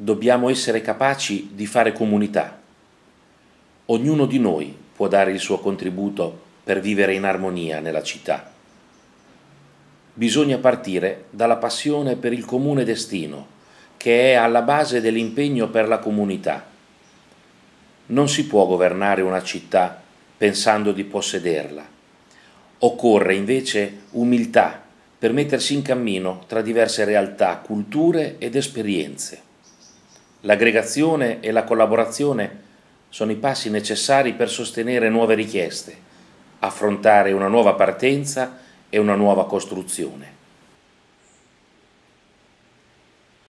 dobbiamo essere capaci di fare comunità. Ognuno di noi può dare il suo contributo per vivere in armonia nella città. Bisogna partire dalla passione per il comune destino, che è alla base dell'impegno per la comunità. Non si può governare una città pensando di possederla. Occorre invece umiltà per mettersi in cammino tra diverse realtà, culture ed esperienze. L'aggregazione e la collaborazione sono i passi necessari per sostenere nuove richieste, affrontare una nuova partenza e una nuova costruzione.